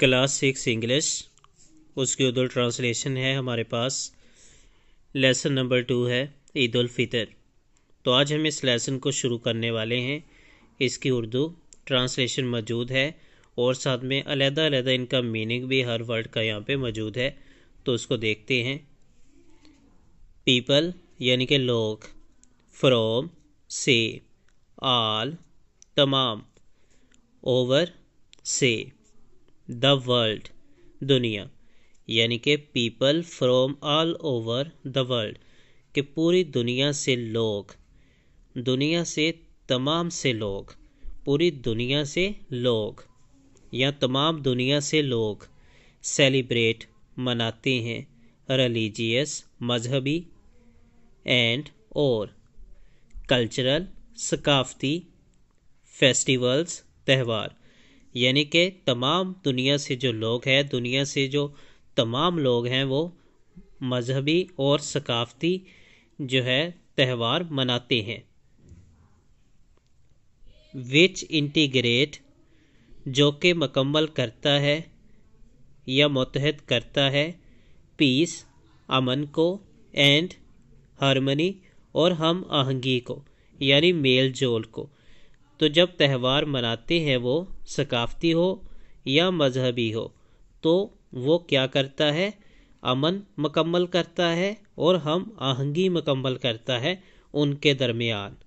class six English उसकी Urdu translation है हमारे पास लेसन नंबर टू है ईद फ़ितर तो आज हम इस लेसन को शुरू करने वाले हैं इसकी उर्दू ट्रांसलेशन मौजूद है और साथ में अलहदा अलहदा इनका मीनिंग भी हर वर्ड का यहाँ पे मौजूद है तो उसको देखते हैं पीपल यानी कि लोग फ्रॉम से आल तमाम ओवर से द वर्ल्ड दुनिया यानी कि people from all over the world कि पूरी दुनिया से लोग दुनिया से तमाम से लोग पूरी दुनिया से लोग या तमाम दुनिया से लोग सेलिब्रेट मनाते हैं रिलीजियस मजहबी एंड और कल्चरल सकाफती फेस्टिवल्स त्यौहार यानी कि तमाम दुनिया से जो लोग हैं दुनिया से जो तमाम लोग हैं वो मजहबी और सकाफ़ती जो है त्यौहार मनाते हैं विच इंटीग्रेट जो कि मकम्मल करता है या मुतहद करता है पीस अमन को एंड हारमनी और हम आहंगी को यानी मेल जोल को तो जब त्यौहार मनाते हैं वो सकाफ़ती हो या मजहबी हो तो वो क्या करता है अमन मकम्मल करता है और हम आहंगी मकम्मल करता है उनके दरमियान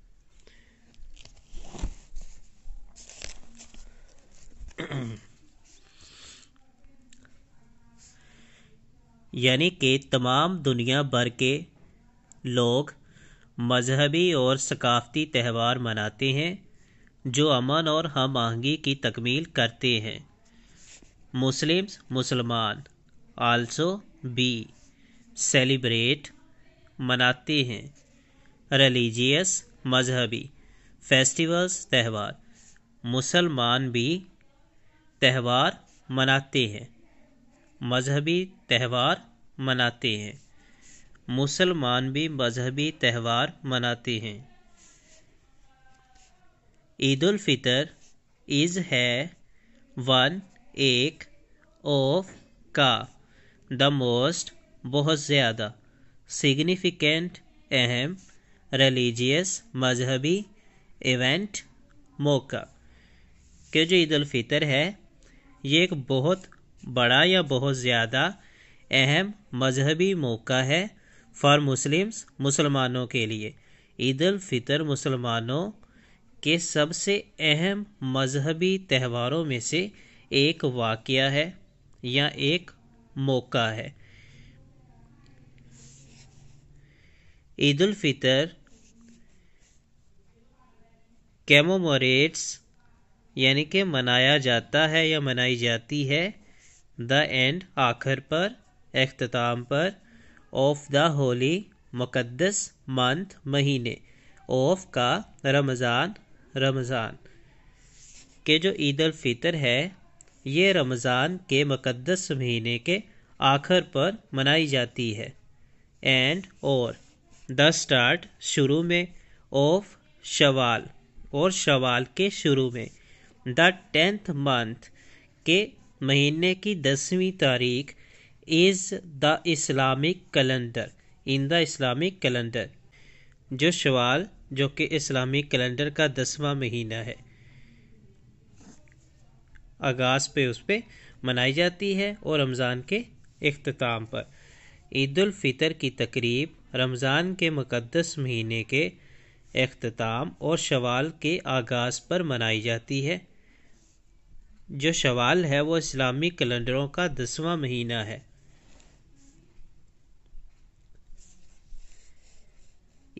यानी कि तमाम दुनिया भर के लोग मजहबी और सकाफ़ती त्यौहार मनाते हैं जो अमन और हम आहंगी की तकमील करते हैं मुस्लिम्स मुसलमान आल्सो बी सेलिब्रेट मनाते हैं रिलीजियस मजहबी फेस्टिवल्स त्यौहार मुसलमान भी त्यौहार मनाते हैं मजहबी त्यौहार मनाते हैं मुसलमान भी मजहबी त्यौहार मनाते हैं ईद उल फितर इज़ है वन एक ऑफ का द मोस्ट बहुत ज़्यादा सिग्निफिकेंट अहम रिलीजियस मजहबी इवेंट मौका के जो ईद फितर है ये एक बहुत बड़ा या बहुत ज़्यादा अहम मजहबी मौका है फॉर मुस्लिम्स मुसलमानों के लिए ईद फितर मुसलमानों के सबसे अहम मजहबी त्यौहारों में से एक वाक़ है या एक मौका है ईदालफ़ितर कैमोमोरेट्स यानी कि मनाया जाता है या मनाई जाती है द एंड आखिर पर अख्ताम पर ऑफ द होली मुक़दस मंथ महीने ऑफ का रमज़ान रमज़ान के जो ईद फ़ितर है ये रमज़ान के मुक़दस महीने के आखिर पर मनाई जाती है एंड और द स्टार्ट शुरू में ऑफ शवाल और शवाल के शुरू में द टेंथ मंथ के महीने की दसवीं तारीख is the Islamic calendar in the Islamic calendar जो शवाल जो कि इस्लामी कैलेंडर का दसवां महीना है आगाज़ पे उस पर मनाई जाती है और रमज़ान के अख्ताम पर ईदालफ़ितर की तकरीब रमज़ान के मुक़दस महीने के अख्ताम और शवाल के आगाज़ पर मनाई जाती है जो शवाल है वो इस्लामी कैलेंडरों का दसवां महीना है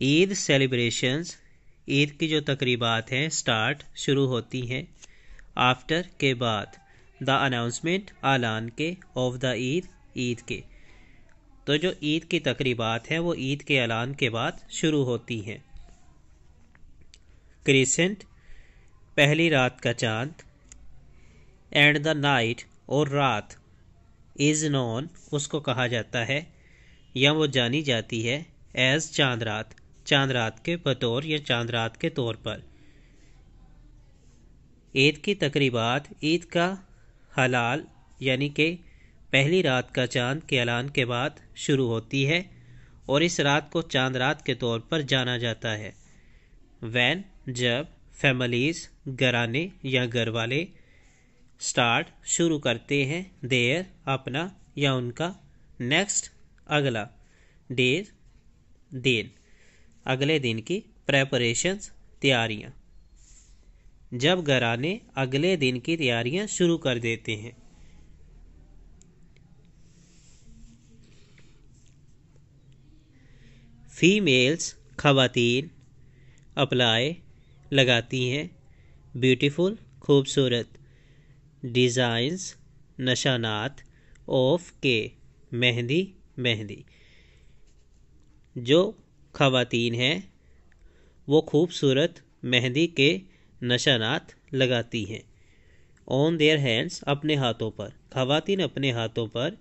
ईद सेलिब्रेशंस ईद की जो तकरीबात हैं स्टार्ट शुरू होती हैं आफ्टर के बाद द अनाउंसमेंट आलान के ऑफ द ईद ईद के तो जो ईद की तकरीबात हैं वो ईद के ऐलान के बाद शुरू होती हैं क्रिसेंट पहली रात का चांद एंड द नाइट और रात इज़ नॉन उसको कहा जाता है या वो जानी जाती है एज चांद रात चांद रात के बतौर या चांद रात के तौर पर ईद की तकरीबात ईद का हलाल यानी कि पहली रात का चांद के ऐलान के बाद शुरू होती है और इस रात को चांद रात के तौर पर जाना जाता है वैन जब फैमिलीज़ घराने या घर वाले स्टार्ट शुरू करते हैं देर अपना या उनका नेक्स्ट अगला डेज दिन अगले दिन की प्रेपरेशंस तैयारियाँ जब घराने अगले दिन की तैयारियाँ शुरू कर देते हैं फीमेल्स खातन अप्लाई लगाती हैं ब्यूटीफुल खूबसूरत डिज़ाइंस नशानात ऑफ के मेहंदी मेहंदी जो खातन हैं वो खूबसूरत मेहंदी के नशानात लगाती हैं ऑन देयर हैंड्स अपने हाथों पर खातन अपने हाथों पर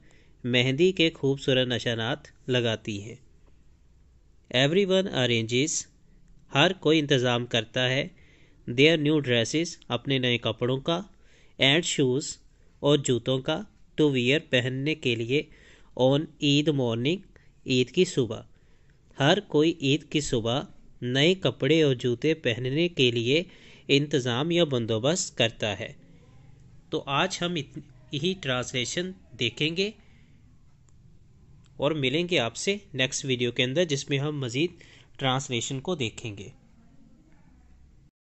मेहंदी के खूबसूरत नशानात लगाती हैं एवरी वन अरेंजेस हर कोई इंतज़ाम करता है देयर न्यू ड्रेसेस अपने नए कपड़ों का एंड शूज़ और जूतों का टू वियर पहनने के लिए ऑन ईद मॉर्निंग ईद की सुबह हर कोई ईद की सुबह नए कपड़े और जूते पहनने के लिए इंतज़ाम या बंदोबस्त करता है तो आज हम यही ट्रांसलेशन देखेंगे और मिलेंगे आपसे नेक्स्ट वीडियो के अंदर जिसमें हम मज़ीद ट्रांसलेशन को देखेंगे